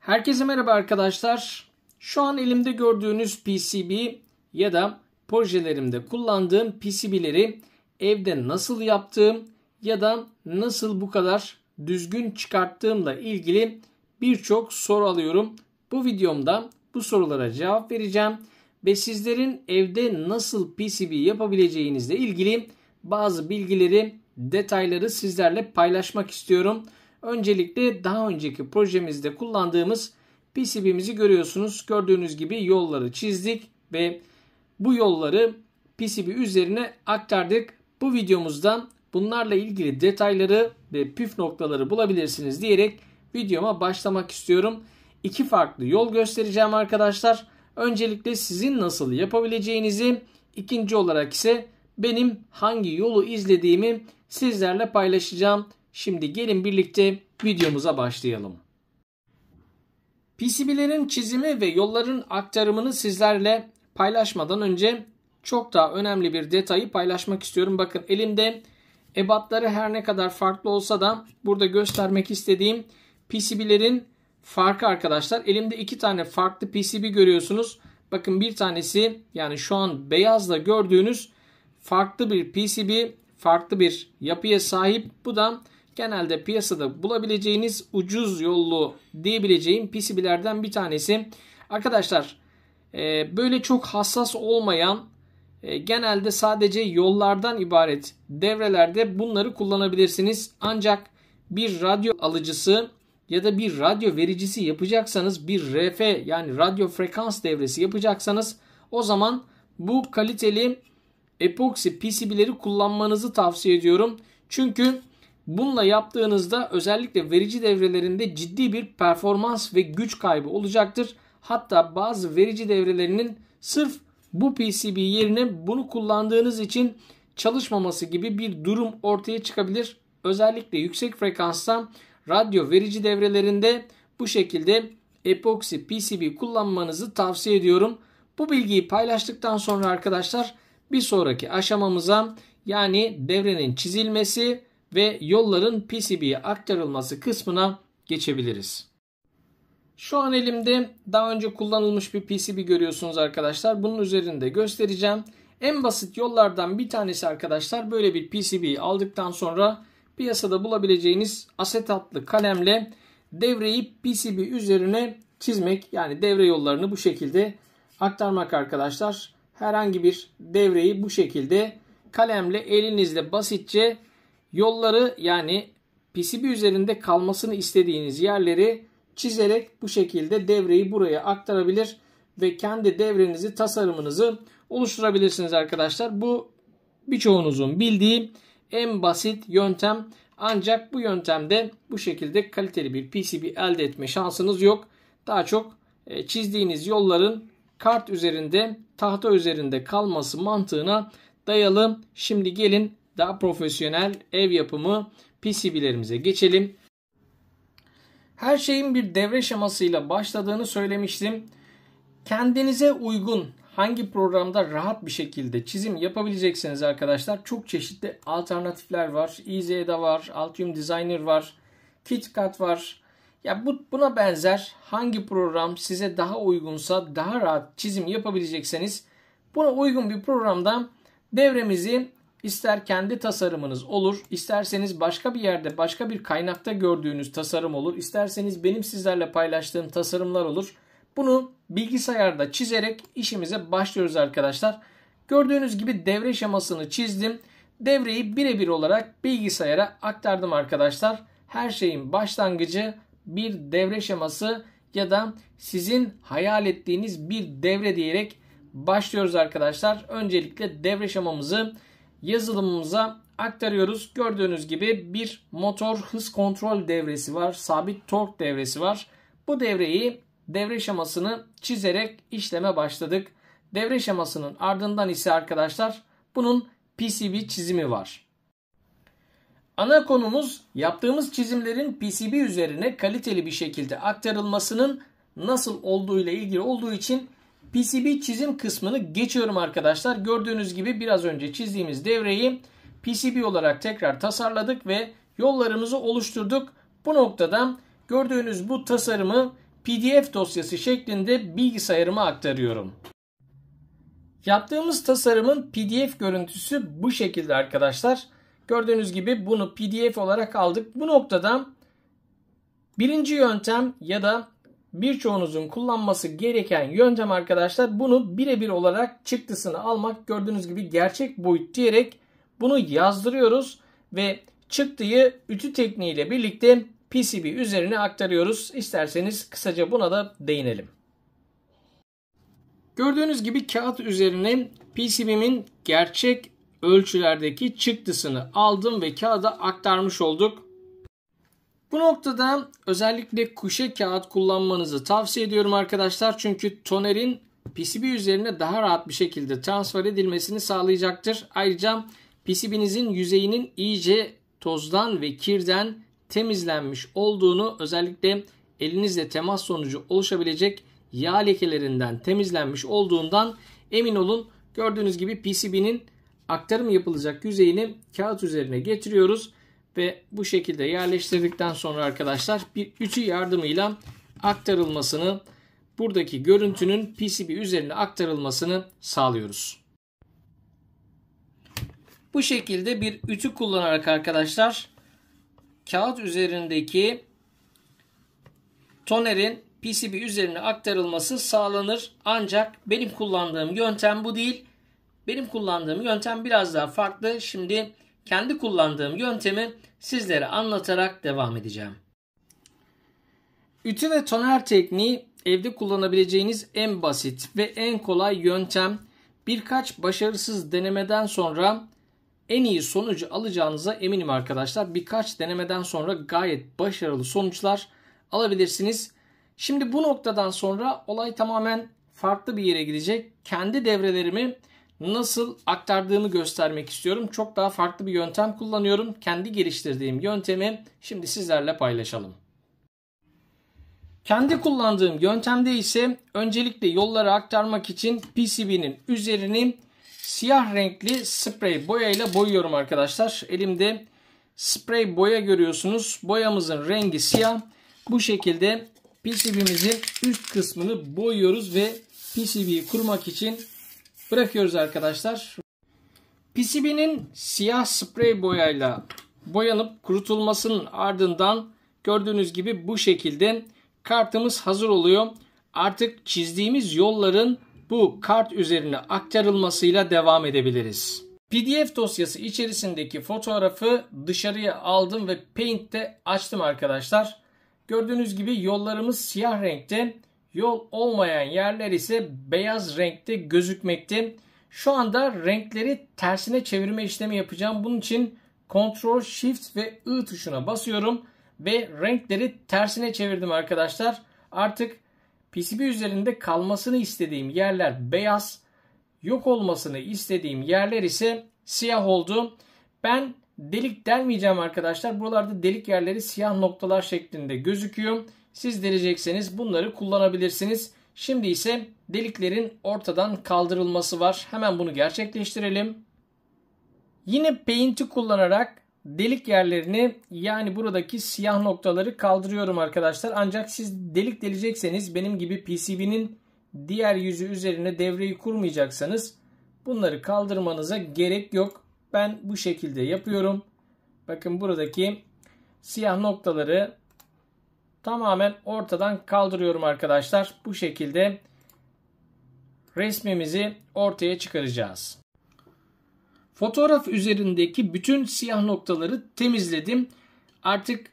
Herkese merhaba arkadaşlar. Şu an elimde gördüğünüz PCB ya da projelerimde kullandığım PCB'leri evde nasıl yaptığım ya da nasıl bu kadar düzgün çıkarttığımla ilgili birçok soru alıyorum. Bu videomda bu sorulara cevap vereceğim ve sizlerin evde nasıl PCB yapabileceğinizle ilgili bazı bilgileri, detayları sizlerle paylaşmak istiyorum. Öncelikle daha önceki projemizde kullandığımız PCB'mizi görüyorsunuz. Gördüğünüz gibi yolları çizdik ve bu yolları PCB üzerine aktardık. Bu videomuzda bunlarla ilgili detayları ve püf noktaları bulabilirsiniz diyerek videoma başlamak istiyorum. İki farklı yol göstereceğim arkadaşlar. Öncelikle sizin nasıl yapabileceğinizi, ikinci olarak ise benim hangi yolu izlediğimi sizlerle paylaşacağım. Şimdi gelin birlikte videomuza başlayalım. PCB'lerin çizimi ve yolların aktarımını sizlerle paylaşmadan önce çok daha önemli bir detayı paylaşmak istiyorum. Bakın elimde ebatları her ne kadar farklı olsa da burada göstermek istediğim PCB'lerin farkı arkadaşlar. Elimde iki tane farklı PCB görüyorsunuz. Bakın bir tanesi yani şu an beyazla gördüğünüz farklı bir PCB, farklı bir yapıya sahip. Bu da genelde piyasada bulabileceğiniz ucuz yollu diyebileceğim PCB'lerden bir tanesi. Arkadaşlar e, böyle çok hassas olmayan e, genelde sadece yollardan ibaret devrelerde bunları kullanabilirsiniz. Ancak bir radyo alıcısı ya da bir radyo vericisi yapacaksanız bir RF yani radyo frekans devresi yapacaksanız o zaman bu kaliteli epoksi PCB'leri kullanmanızı tavsiye ediyorum. Çünkü Bununla yaptığınızda özellikle verici devrelerinde ciddi bir performans ve güç kaybı olacaktır. Hatta bazı verici devrelerinin sırf bu PCB yerine bunu kullandığınız için çalışmaması gibi bir durum ortaya çıkabilir. Özellikle yüksek frekansta radyo verici devrelerinde bu şekilde epoksi PCB kullanmanızı tavsiye ediyorum. Bu bilgiyi paylaştıktan sonra arkadaşlar bir sonraki aşamamıza yani devrenin çizilmesi ve yolların PCB'ye aktarılması kısmına geçebiliriz. Şu an elimde daha önce kullanılmış bir PCB görüyorsunuz arkadaşlar. Bunun üzerinde göstereceğim. En basit yollardan bir tanesi arkadaşlar böyle bir PCB'yi aldıktan sonra piyasada bulabileceğiniz asetatlı kalemle devreyi PCB üzerine çizmek yani devre yollarını bu şekilde aktarmak arkadaşlar. Herhangi bir devreyi bu şekilde kalemle elinizle basitçe Yolları yani PCB üzerinde kalmasını istediğiniz yerleri çizerek bu şekilde devreyi buraya aktarabilir ve kendi devrenizi, tasarımınızı oluşturabilirsiniz arkadaşlar. Bu birçoğunuzun bildiği en basit yöntem. Ancak bu yöntemde bu şekilde kaliteli bir PCB elde etme şansınız yok. Daha çok e, çizdiğiniz yolların kart üzerinde, tahta üzerinde kalması mantığına dayalı. Şimdi gelin daha profesyonel ev yapımı PCB'lerimize geçelim. Her şeyin bir devre şemasıyla başladığını söylemiştim. Kendinize uygun hangi programda rahat bir şekilde çizim yapabileceksiniz arkadaşlar çok çeşitli alternatifler var. EasyEda var, Altium Designer var, KitKat var. Ya bu, buna benzer hangi program size daha uygunsa daha rahat çizim yapabilecekseniz buna uygun bir programda devremizi İster kendi tasarımınız olur, isterseniz başka bir yerde, başka bir kaynakta gördüğünüz tasarım olur, isterseniz benim sizlerle paylaştığım tasarımlar olur. Bunu bilgisayarda çizerek işimize başlıyoruz arkadaşlar. Gördüğünüz gibi devre şemasını çizdim. Devreyi birebir olarak bilgisayara aktardım arkadaşlar. Her şeyin başlangıcı bir devre şeması ya da sizin hayal ettiğiniz bir devre diyerek başlıyoruz arkadaşlar. Öncelikle devre şemamızı yazılımımıza aktarıyoruz. Gördüğünüz gibi bir motor hız kontrol devresi var. Sabit tork devresi var. Bu devreyi devre şemasını çizerek işleme başladık. Devre şemasının ardından ise arkadaşlar bunun PCB çizimi var. Ana konumuz yaptığımız çizimlerin PCB üzerine kaliteli bir şekilde aktarılmasının nasıl olduğu ile ilgili olduğu için PCB çizim kısmını geçiyorum arkadaşlar. Gördüğünüz gibi biraz önce çizdiğimiz devreyi PCB olarak tekrar tasarladık ve yollarımızı oluşturduk. Bu noktada gördüğünüz bu tasarımı PDF dosyası şeklinde bilgisayarıma aktarıyorum. Yaptığımız tasarımın PDF görüntüsü bu şekilde arkadaşlar. Gördüğünüz gibi bunu PDF olarak aldık. Bu noktada birinci yöntem ya da birçoğunuzun kullanması gereken yöntem arkadaşlar bunu birebir olarak çıktısını almak gördüğünüz gibi gerçek boyut diyerek bunu yazdırıyoruz ve çıktıyı ütü tekniğiyle birlikte PCB üzerine aktarıyoruz. İsterseniz kısaca buna da değinelim. Gördüğünüz gibi kağıt üzerine PCB'min gerçek ölçülerdeki çıktısını aldım ve kağıda aktarmış olduk. Bu noktada özellikle kuşe kağıt kullanmanızı tavsiye ediyorum arkadaşlar. Çünkü tonerin PCB üzerine daha rahat bir şekilde transfer edilmesini sağlayacaktır. Ayrıca PCB'nizin yüzeyinin iyice tozdan ve kirden temizlenmiş olduğunu özellikle elinizle temas sonucu oluşabilecek yağ lekelerinden temizlenmiş olduğundan emin olun. Gördüğünüz gibi PCB'nin aktarım yapılacak yüzeyini kağıt üzerine getiriyoruz ve bu şekilde yerleştirdikten sonra arkadaşlar bir ütü yardımıyla aktarılmasını buradaki görüntünün PCB üzerine aktarılmasını sağlıyoruz. Bu şekilde bir ütü kullanarak arkadaşlar kağıt üzerindeki tonerin PCB üzerine aktarılması sağlanır. Ancak benim kullandığım yöntem bu değil. Benim kullandığım yöntem biraz daha farklı. Şimdi kendi kullandığım yöntemi sizlere anlatarak devam edeceğim. Ütü ve toner tekniği evde kullanabileceğiniz en basit ve en kolay yöntem. Birkaç başarısız denemeden sonra en iyi sonucu alacağınıza eminim arkadaşlar. Birkaç denemeden sonra gayet başarılı sonuçlar alabilirsiniz. Şimdi bu noktadan sonra olay tamamen farklı bir yere gidecek. Kendi devrelerimi nasıl aktardığımı göstermek istiyorum. Çok daha farklı bir yöntem kullanıyorum. Kendi geliştirdiğim yöntemi şimdi sizlerle paylaşalım. Kendi kullandığım yöntemde ise öncelikle yolları aktarmak için PCB'nin üzerini siyah renkli sprey boyayla boyuyorum arkadaşlar. Elimde sprey boya görüyorsunuz. Boyamızın rengi siyah. Bu şekilde PCB'mizin üst kısmını boyuyoruz ve PCB'yi kurmak için bırakıyoruz arkadaşlar. PCB'nin siyah sprey boyayla boyanıp kurutulmasının ardından gördüğünüz gibi bu şekilde kartımız hazır oluyor. Artık çizdiğimiz yolların bu kart üzerine aktarılmasıyla devam edebiliriz. PDF dosyası içerisindeki fotoğrafı dışarıya aldım ve Paint'te açtım arkadaşlar. Gördüğünüz gibi yollarımız siyah renkte. Yol olmayan yerler ise beyaz renkte gözükmekte. Şu anda renkleri tersine çevirme işlemi yapacağım. Bunun için Ctrl Shift ve I tuşuna basıyorum ve renkleri tersine çevirdim arkadaşlar. Artık PCB üzerinde kalmasını istediğim yerler beyaz, yok olmasını istediğim yerler ise siyah oldu. Ben delik delmeyeceğim arkadaşlar. Buralarda delik yerleri siyah noktalar şeklinde gözüküyor. Siz delecekseniz bunları kullanabilirsiniz. Şimdi ise deliklerin ortadan kaldırılması var. Hemen bunu gerçekleştirelim. Yine Paint'i kullanarak delik yerlerini yani buradaki siyah noktaları kaldırıyorum arkadaşlar. Ancak siz delik delecekseniz benim gibi PCB'nin diğer yüzü üzerine devreyi kurmayacaksanız bunları kaldırmanıza gerek yok. Ben bu şekilde yapıyorum. Bakın buradaki siyah noktaları tamamen ortadan kaldırıyorum arkadaşlar. Bu şekilde resmimizi ortaya çıkaracağız. Fotoğraf üzerindeki bütün siyah noktaları temizledim. Artık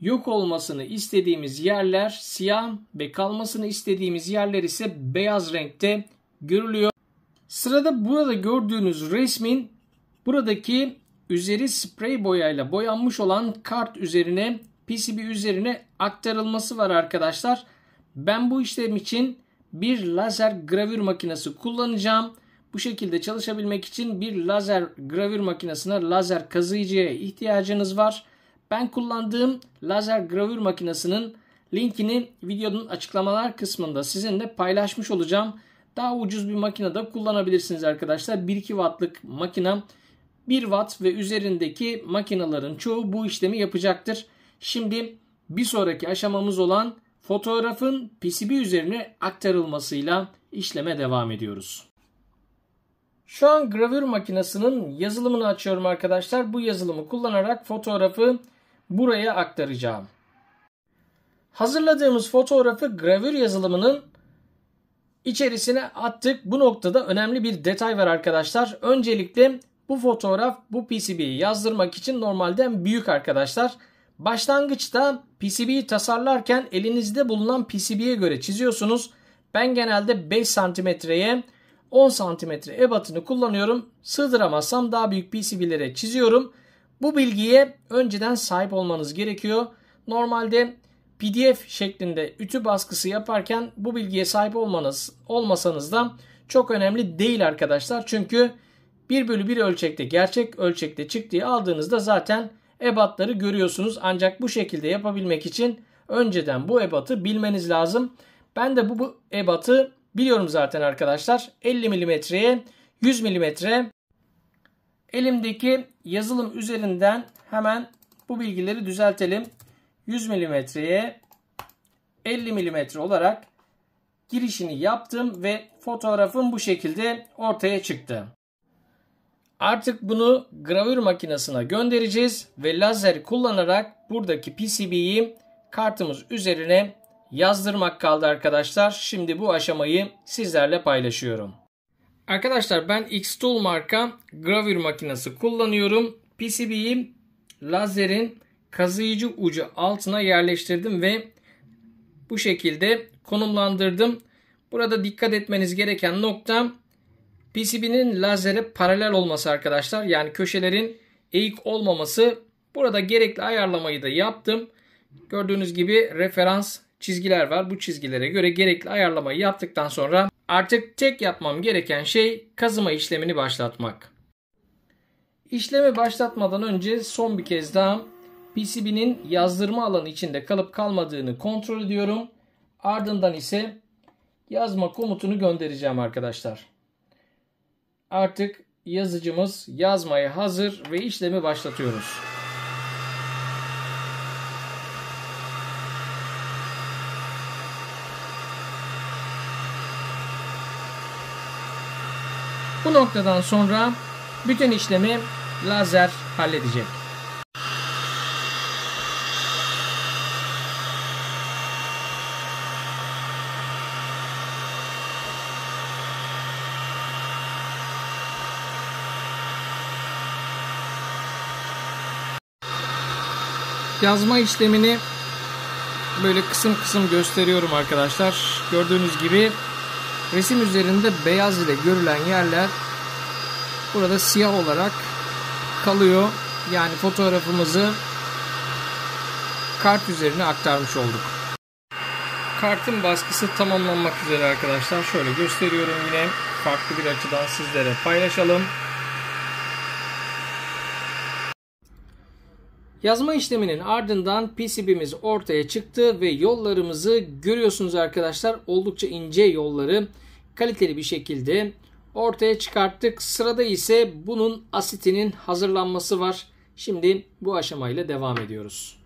yok olmasını istediğimiz yerler siyah ve kalmasını istediğimiz yerler ise beyaz renkte görülüyor. Sırada burada gördüğünüz resmin buradaki üzeri sprey boyayla boyanmış olan kart üzerine PCB üzerine aktarılması var arkadaşlar. Ben bu işlem için bir lazer gravür makinesi kullanacağım. Bu şekilde çalışabilmek için bir lazer gravür makinesine, lazer kazıyıcıya ihtiyacınız var. Ben kullandığım lazer gravür makinesinin linkini videonun açıklamalar kısmında sizinle paylaşmış olacağım. Daha ucuz bir makinede kullanabilirsiniz arkadaşlar. 1-2 wattlık makinem, 1 watt ve üzerindeki makinelerin çoğu bu işlemi yapacaktır. Şimdi bir sonraki aşamamız olan fotoğrafın PCB üzerine aktarılmasıyla işleme devam ediyoruz. Şu an gravür makinesinin yazılımını açıyorum arkadaşlar. Bu yazılımı kullanarak fotoğrafı buraya aktaracağım. Hazırladığımız fotoğrafı gravür yazılımının içerisine attık. Bu noktada önemli bir detay var arkadaşlar. Öncelikle bu fotoğraf bu PCB'yi yazdırmak için normalden büyük arkadaşlar. Başlangıçta PCB'yi tasarlarken elinizde bulunan PCB'ye göre çiziyorsunuz. Ben genelde 5 santimetreye 10 santimetre ebatını kullanıyorum. Sığdıramazsam daha büyük PCB'lere çiziyorum. Bu bilgiye önceden sahip olmanız gerekiyor. Normalde PDF şeklinde ütü baskısı yaparken bu bilgiye sahip olmanız olmasanız da çok önemli değil arkadaşlar. Çünkü 1 bölü 1 ölçekte gerçek ölçekte çıktığı aldığınızda zaten ebatları görüyorsunuz. Ancak bu şekilde yapabilmek için önceden bu ebatı bilmeniz lazım. Ben de bu, bu ebatı biliyorum zaten arkadaşlar. 50 milimetreye 100 milimetre. Elimdeki yazılım üzerinden hemen bu bilgileri düzeltelim. 100 milimetreye 50 milimetre olarak girişini yaptım ve fotoğrafım bu şekilde ortaya çıktı. Artık bunu gravür makinesine göndereceğiz ve lazer kullanarak buradaki PCB'yi kartımız üzerine yazdırmak kaldı arkadaşlar. Şimdi bu aşamayı sizlerle paylaşıyorum. Arkadaşlar ben Xtool marka gravür makinesi kullanıyorum. PCB'yi lazerin kazıyıcı ucu altına yerleştirdim ve bu şekilde konumlandırdım. Burada dikkat etmeniz gereken nokta PCB'nin lazere paralel olması arkadaşlar. Yani köşelerin eğik olmaması. Burada gerekli ayarlamayı da yaptım. Gördüğünüz gibi referans çizgiler var. Bu çizgilere göre gerekli ayarlamayı yaptıktan sonra artık tek yapmam gereken şey kazıma işlemini başlatmak. İşlemi başlatmadan önce son bir kez daha PCB'nin yazdırma alanı içinde kalıp kalmadığını kontrol ediyorum. Ardından ise yazma komutunu göndereceğim arkadaşlar artık yazıcımız yazmaya hazır ve işlemi başlatıyoruz. Bu noktadan sonra bütün işlemi lazer halledecek. yazma işlemini böyle kısım kısım gösteriyorum arkadaşlar. Gördüğünüz gibi resim üzerinde beyaz ile görülen yerler burada siyah olarak kalıyor. Yani fotoğrafımızı kart üzerine aktarmış olduk. Kartın baskısı tamamlanmak üzere arkadaşlar. Şöyle gösteriyorum yine farklı bir açıdan sizlere paylaşalım. Yazma işleminin ardından PCB'miz ortaya çıktı ve yollarımızı görüyorsunuz arkadaşlar. Oldukça ince yolları kaliteli bir şekilde ortaya çıkarttık. Sırada ise bunun asitinin hazırlanması var. Şimdi bu aşamayla devam ediyoruz.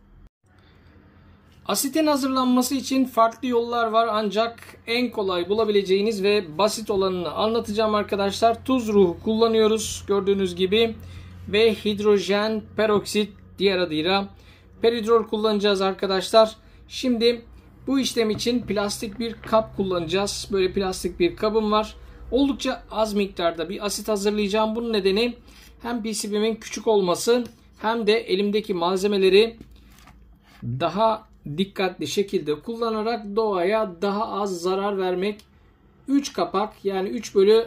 Asitin hazırlanması için farklı yollar var ancak en kolay bulabileceğiniz ve basit olanını anlatacağım arkadaşlar. Tuz ruhu kullanıyoruz gördüğünüz gibi ve hidrojen peroksit diğer adıyla peridrol kullanacağız arkadaşlar. Şimdi bu işlem için plastik bir kap kullanacağız. Böyle plastik bir kabım var. Oldukça az miktarda bir asit hazırlayacağım. Bunun nedeni hem PCB'min küçük olması hem de elimdeki malzemeleri daha dikkatli şekilde kullanarak doğaya daha az zarar vermek 3 kapak yani 3 bölü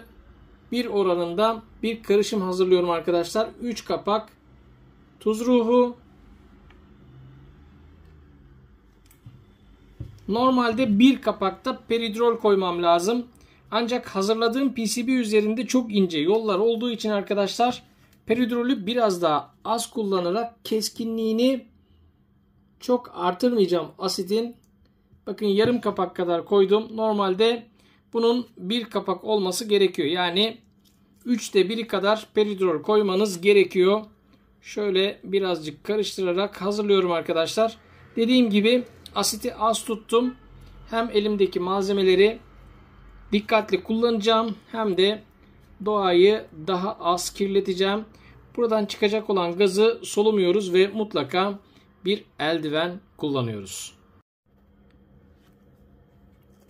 1 oranında bir karışım hazırlıyorum arkadaşlar. 3 kapak Tuz ruhu Normalde bir kapakta peridrol koymam lazım. Ancak hazırladığım PCB üzerinde çok ince yollar olduğu için arkadaşlar peridrolü biraz daha az kullanarak keskinliğini çok artırmayacağım asidin. Bakın yarım kapak kadar koydum. Normalde bunun bir kapak olması gerekiyor. Yani 3'te 1'i kadar peridrol koymanız gerekiyor şöyle birazcık karıştırarak hazırlıyorum arkadaşlar. Dediğim gibi asiti az tuttum. Hem elimdeki malzemeleri dikkatli kullanacağım hem de doğayı daha az kirleteceğim. Buradan çıkacak olan gazı solumuyoruz ve mutlaka bir eldiven kullanıyoruz.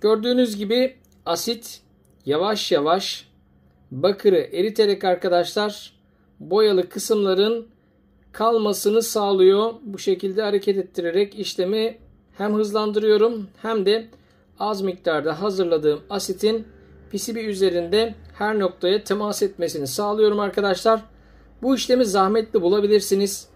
Gördüğünüz gibi asit yavaş yavaş bakırı eriterek arkadaşlar boyalı kısımların kalmasını sağlıyor. Bu şekilde hareket ettirerek işlemi hem hızlandırıyorum hem de az miktarda hazırladığım asitin PCB üzerinde her noktaya temas etmesini sağlıyorum arkadaşlar. Bu işlemi zahmetli bulabilirsiniz.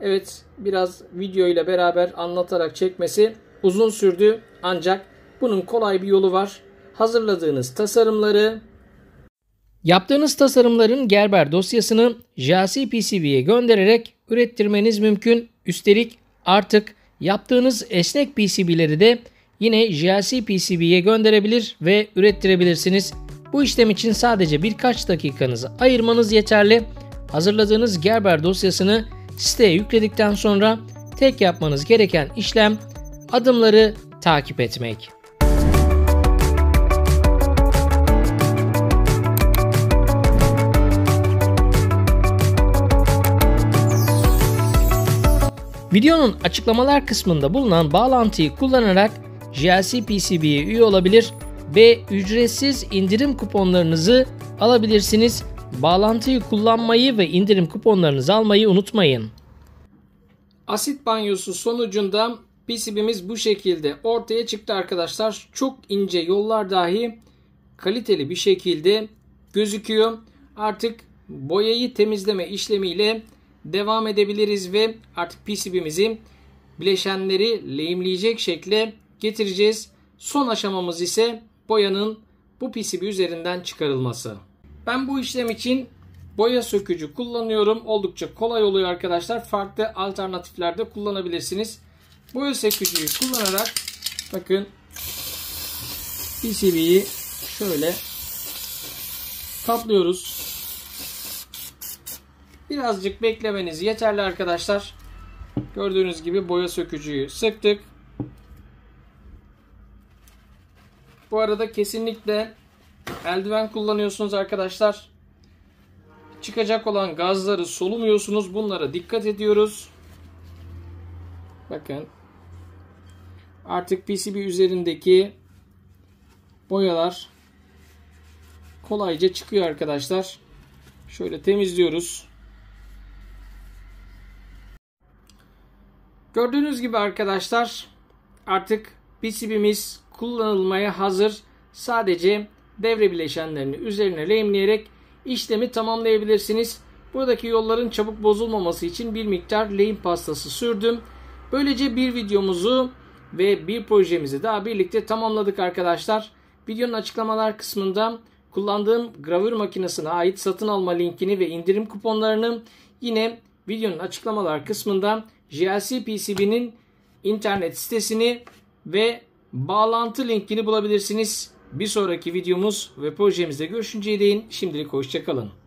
Evet biraz video ile beraber anlatarak çekmesi uzun sürdü ancak bunun kolay bir yolu var. Hazırladığınız tasarımları yaptığınız tasarımların Gerber dosyasını JASI PCB'ye göndererek ürettirmeniz mümkün. Üstelik artık yaptığınız esnek PCB'leri de yine GLC PCB'ye gönderebilir ve ürettirebilirsiniz. Bu işlem için sadece birkaç dakikanızı ayırmanız yeterli. Hazırladığınız Gerber dosyasını siteye yükledikten sonra tek yapmanız gereken işlem adımları takip etmek. Videonun açıklamalar kısmında bulunan bağlantıyı kullanarak GLC PCB'ye üye olabilir ve ücretsiz indirim kuponlarınızı alabilirsiniz. Bağlantıyı kullanmayı ve indirim kuponlarınızı almayı unutmayın. Asit banyosu sonucunda PCB'miz bu şekilde ortaya çıktı arkadaşlar. Çok ince yollar dahi kaliteli bir şekilde gözüküyor. Artık boyayı temizleme işlemiyle devam edebiliriz ve artık PCB'mizi bileşenleri lehimleyecek şekle getireceğiz. Son aşamamız ise boyanın bu PCB üzerinden çıkarılması. Ben bu işlem için boya sökücü kullanıyorum. Oldukça kolay oluyor arkadaşlar. Farklı alternatiflerde kullanabilirsiniz. Boya sökücüyü kullanarak bakın PCB'yi şöyle kaplıyoruz. Birazcık beklemeniz yeterli arkadaşlar. Gördüğünüz gibi boya sökücüyü sıktık. Bu arada kesinlikle eldiven kullanıyorsunuz arkadaşlar. Çıkacak olan gazları solumuyorsunuz. Bunlara dikkat ediyoruz. Bakın. Artık PCB üzerindeki boyalar kolayca çıkıyor arkadaşlar. Şöyle temizliyoruz. Gördüğünüz gibi arkadaşlar artık PCB'miz kullanılmaya hazır. Sadece devre bileşenlerini üzerine lehimleyerek işlemi tamamlayabilirsiniz. Buradaki yolların çabuk bozulmaması için bir miktar lehim pastası sürdüm. Böylece bir videomuzu ve bir projemizi daha birlikte tamamladık arkadaşlar. Videonun açıklamalar kısmında kullandığım gravür makinesine ait satın alma linkini ve indirim kuponlarını yine videonun açıklamalar kısmında GLC PCB'nin internet sitesini ve bağlantı linkini bulabilirsiniz. Bir sonraki videomuz ve projemizde görüşünceye değin şimdilik hoşçakalın.